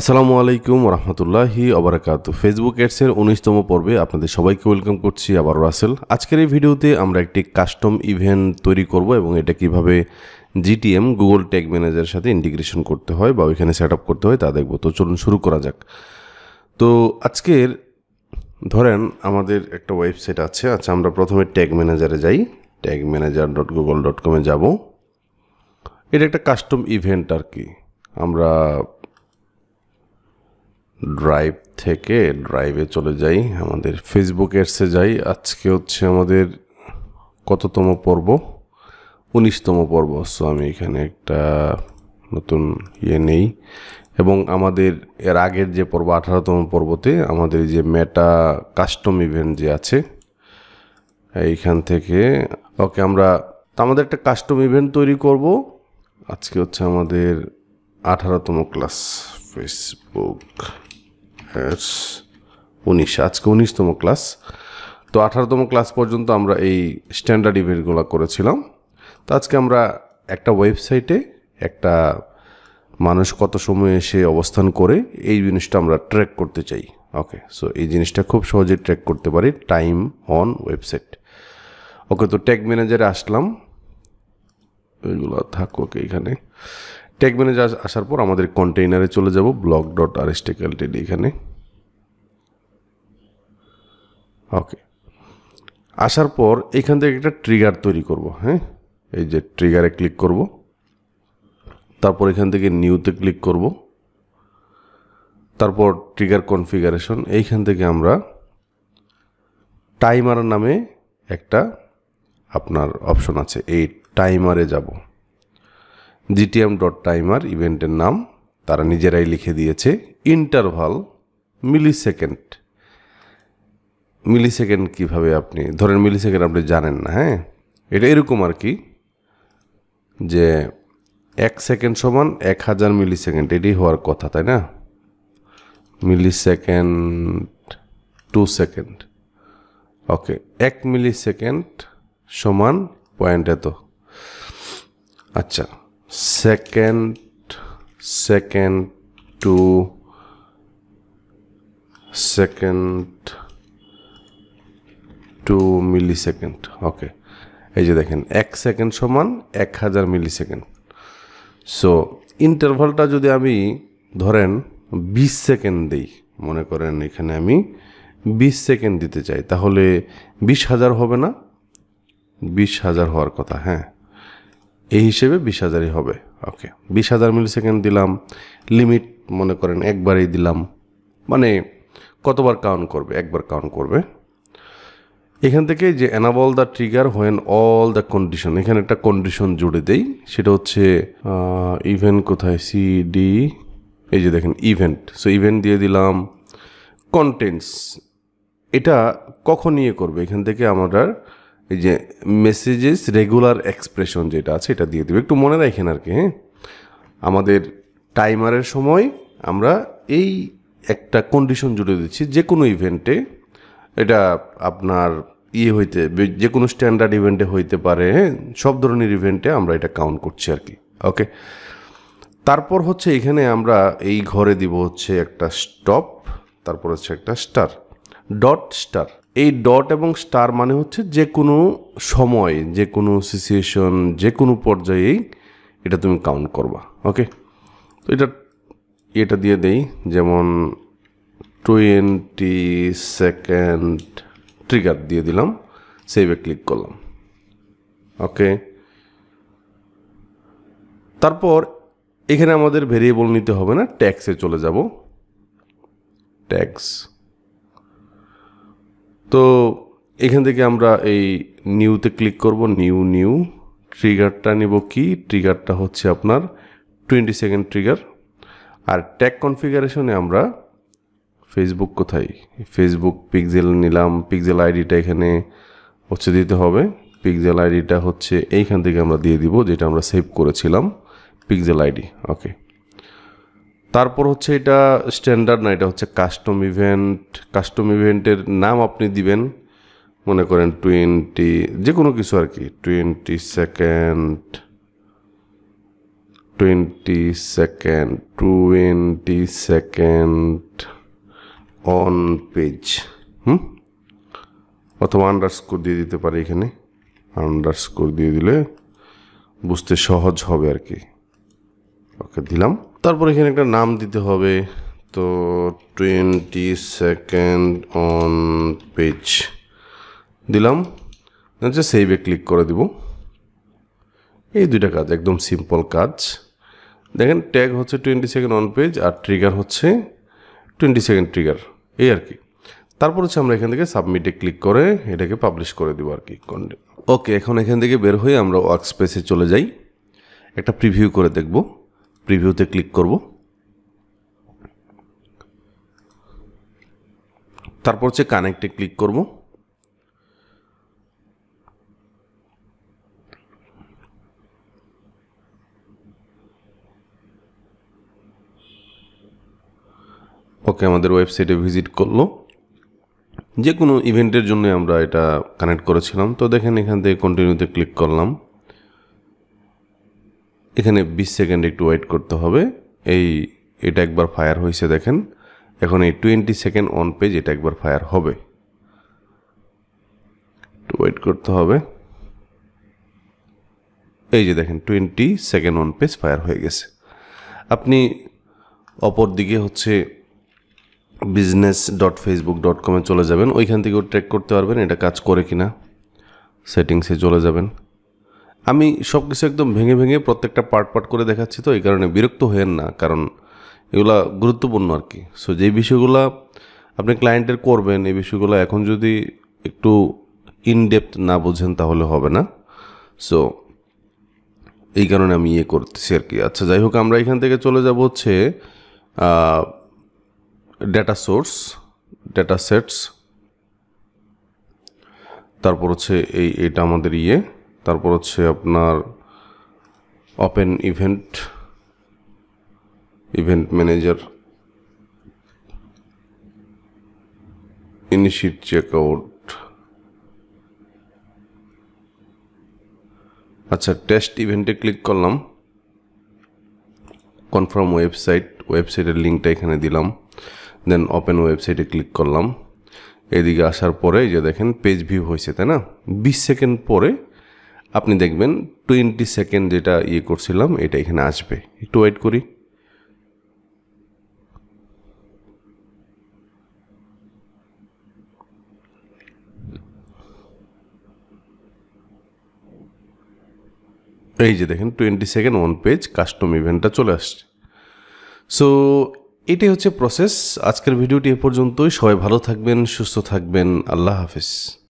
আসসালামু আলাইকুম রহমতুল্লাহি অবরাকাত ফেসবুক অ্যাডসের উনিশতম পর্বে আপনাদের সবাইকে ওয়েলকাম করছি আবার রাসেল আজকের এই ভিডিওতে আমরা একটি কাস্টম ইভেন্ট তৈরি করব এবং এটা কিভাবে জিটিএম গুগল ট্যাগ ম্যানেজারের সাথে ইন্টিগ্রেশন করতে হয় বা ওইখানে সেট আপ করতে হয় তা দেখব তো চলুন শুরু করা যাক তো আজকের ধরেন আমাদের একটা ওয়েবসাইট আছে আচ্ছা আমরা প্রথমে ট্যাগ ম্যানেজারে যাই tag manager dot Google dot কমে যাব এটা একটা কাস্টম ইভেন্ট আর কি আমরা ড্রাইভ থেকে ড্রাইভে চলে যাই আমাদের ফেসবুক অ্যাডসে যাই আজকে হচ্ছে আমাদের কততম পর্ব উনিশতম পর্ব সো আমি এখানে একটা নতুন ইয়ে নেই এবং আমাদের এর আগের যে পর্ব আঠারোতম পর্বতে আমাদের যে মেটা কাস্টম ইভেন্ট যে আছে এইখান থেকে ওকে আমরা আমাদের একটা কাস্টম ইভেন্ট তৈরি করব আজকে হচ্ছে আমাদের আঠারোতম ক্লাস ফেসবুক উনিশ আজকে উনিশতম ক্লাস তো আঠারোতম ক্লাস পর্যন্ত আমরা এই স্ট্যান্ডার্ড ইভেন্টগুলো করেছিলাম তো আজকে আমরা একটা ওয়েবসাইটে একটা মানুষ কত সময় এসে অবস্থান করে এই জিনিসটা আমরা ট্র্যাক করতে চাই ওকে সো এই জিনিসটা খুব সহজে ট্র্যাক করতে পারি টাইম অন ওয়েবসাইট ওকে তো ট্যাগ ম্যানেজারে আসলাম ওইগুলো থাকুক এখানে ট্যাগ ম্যানেজার আসার পর আমাদের কন্টেইনারে চলে যাব ব্লক ডট আর এস এখানে ওকে আসার পর এখান থেকে একটা ট্রিগার তৈরি করব হ্যাঁ এই যে ট্রিগারে ক্লিক করব তারপর এখান থেকে নিউতে ক্লিক করব তারপর ট্রিগার কনফিগারেশন এইখান থেকে আমরা টাইমার নামে একটা আপনার অপশন আছে এই টাইমারে যাব জিটিএম ডট টাইমার ইভেন্টের নাম তারা নিজেরাই লিখে দিয়েছে interval millisecond millisecond কীভাবে আপনি ধরেন মিলি সেকেন্ড আপনি জানেন না হ্যাঁ এটা এরকম আর কি যে এক সেকেন্ড সমান এক হাজার মিলি সেকেন্ড এটি হওয়ার কথা তাই না millisecond to second okay এক মিলি সেকেন্ড সমান পয়েন্ট এত আচ্ছা second second to second to millisecond okay এই যে দেখেন এক সেকেন্ড সমান এক হাজার মিলি সেকেন্ড সো ইন্টারভালটা যদি আমি ধরেন বিশ সেকেন্ড দিই মনে করেন এখানে আমি বিশ সেকেন্ড দিতে চাই তাহলে বিশ হাজার হবে না বিশ হাজার হওয়ার কথা হ্যাঁ এই হিসেবে বিশ হাজারই হবে ওকে বিশ হাজার মিলি সেকেন্ড দিলাম লিমিট মনে করেন একবারই দিলাম মানে কতবার কাউন্ট করবে একবার কাউন্ট করবে এখান থেকে যে enable the trigger when all the condition এখানে একটা কন্ডিশন জুড়ে দেই সেটা হচ্ছে ইভেন্ট কোথায় সি ডি এই যে দেখেন ইভেন্ট সো ইভেন্ট দিয়ে দিলাম কন্টেন্টস এটা কখন ইয়ে করবে এখান থেকে আমরা এই যে মেসেজেস রেগুলার এক্সপ্রেশন যেটা আছে এটা দিয়ে দেবে একটু মনে রাখেন আর কি হ্যাঁ আমাদের টাইমারের সময় আমরা এই একটা কন্ডিশন জুড়ে দিচ্ছি যে কোনো ইভেন্টে এটা আপনার ইয়ে হইতে যে কোনো স্ট্যান্ডার্ড ইভেন্টে হইতে পারে হ্যাঁ সব ধরনের ইভেন্টে আমরা এটা কাউন্ট করছি আর কি ওকে তারপর হচ্ছে এখানে আমরা এই ঘরে দিব হচ্ছে একটা স্টপ তারপর হচ্ছে একটা স্টার ডট স্টার এই ডট এবং স্টার মানে হচ্ছে যে কোনো সময় যে কোনো সিচুয়েশন যে কোনো পর্যায়েই এটা তুমি কাউন্ট করবা ওকে তো এটা এটা দিয়ে দেই যেমন টোয়েন্টি সেকেন্ড ট্রিগার দিয়ে দিলাম সেভে ক্লিক করলাম ওকে তারপর এখানে আমাদের ভেরিয়েবল নিতে হবে না ট্যাক্সে চলে যাব ট্যাক্স তো এখান থেকে আমরা এই নিউতে ক্লিক করব নিউ নিউ ট্রিগারটা নিব কি ট্রিগারটা হচ্ছে আপনার টোয়েন্টি সেকেন্ড ট্রিগার আর ট্যাগ কনফিগারেশনে আমরা ফেসবুক কোথায় ফেসবুক পিকজেল নিলাম পিকজেল আইডিটা এখানে হচ্ছে দিতে হবে পিকজেল আইডিটা হচ্ছে এইখান থেকে আমরা দিয়ে দিব যেটা আমরা সেভ করেছিলাম পিকজেল আইডি ওকে তারপর হচ্ছে এটা স্ট্যান্ডার্ড না এটা হচ্ছে কাস্টম ইভেন্ট কাস্টম ইভেন্টের নাম আপনি দিবেন মনে করেন টোয়েন্টি যে কোনো কিছু আর কি twenty second twenty second twenty second on page hmm অথবা আন্ডারস্কোর দিয়ে দিতে পারি এখানে আন্ডারস্কোর দিয়ে দিলে বুঝতে সহজ হবে আর কি ওকে দিলাম তারপর এখানে একটা নাম দিতে হবে তো টোয়েন্টি সেকেন্ড অন পেজ দিলাম হচ্ছে সেইভে ক্লিক করে দিব এই দুইটা কাজ একদম সিম্পল কাজ দেখেন ট্যাগ হচ্ছে টোয়েন্টি সেকেন্ড অন পেজ আর ট্রিগার হচ্ছে টোয়েন্টি সেকেন্ড ট্রিগার এই আর কি তারপর হচ্ছে আমরা এখান থেকে সাবমিটে ক্লিক করে এটাকে পাবলিশ করে দেবো আর কি ওকে এখন এখান থেকে বের হয়ে আমরা ওয়ার্ক স্পেসে চলে যাই একটা প্রিভিউ করে দেখবো প্রিভিউতে ক্লিক করব তারপর হচ্ছে কানেক্টে ক্লিক করব ওকে আমাদের ওয়েবসাইটে ভিজিট করলো যে কোনো ইভেন্টের জন্য আমরা এটা কানেক্ট করেছিলাম তো দেখেন এখান থেকে কন্টিনিউতে ক্লিক করলাম এখানে বিশ সেকেন্ড একটু ওয়েট করতে হবে এই এটা একবার ফায়ার হয়েছে দেখেন এখন এই টোয়েন্টি সেকেন্ড অন পেজ এটা একবার ফায়ার হবে ওয়েট করতে হবে এই যে দেখেন twenty second on page fire হয়ে গেছে আপনি অপর দিকে হচ্ছে বিজনেস ডট ফেসবুক ডট কমে চলে যাবেন ওইখান থেকেও ট্র্যাক করতে পারবেন এটা কাজ করে কিনা সেটিংসে চলে যাবেন আমি সব কিছু একদম ভেঙে ভেঙে প্রত্যেকটা পার্ট পার্ট করে দেখাচ্ছি তো এই কারণে বিরক্ত হয়েন না কারণ এগুলা গুরুত্বপূর্ণ আর কি সো যে বিষয়গুলো আপনি ক্লায়েন্টের করবেন এই বিষয়গুলো এখন যদি একটু ইনডেপথ না বোঝেন তাহলে হবে না সো এই কারণে আমি ইয়ে করতেছি আর কি আচ্ছা যাই হোক আমরা এখান থেকে চলে যাব হচ্ছে ডেটা সোর্স ডেটা সেটস তারপর হচ্ছে এই এটা আমাদের ইয়ে তারপর হচ্ছে আপনার open event event manager initiate checkout আচ্ছা টেস্ট ইভেন্টে ক্লিক করলাম কনফার্ম ওয়েবসাইট ওয়েবসাইটের লিঙ্কটা এখানে দিলাম দেন ওপেন ওয়েবসাইটে ক্লিক করলাম এদিকে আসার পরে যে দেখেন পেজ ভিউ হয়েছে তাই না বিশ সেকেন্ড পরে আপনি দেখবেন টোয়েন্টি সেকেন্ড যেটা ইয়ে করছিলাম এটা এখানে আসবে একটু ওয়েট করি এই যে দেখেন twenty second one page custom ইভেন্টটা চলে আসছে সো এটাই হচ্ছে প্রসেস আজকের ভিডিওটি এ পর্যন্তই সবাই ভালো থাকবেন সুস্থ থাকবেন আল্লাহ হাফিজ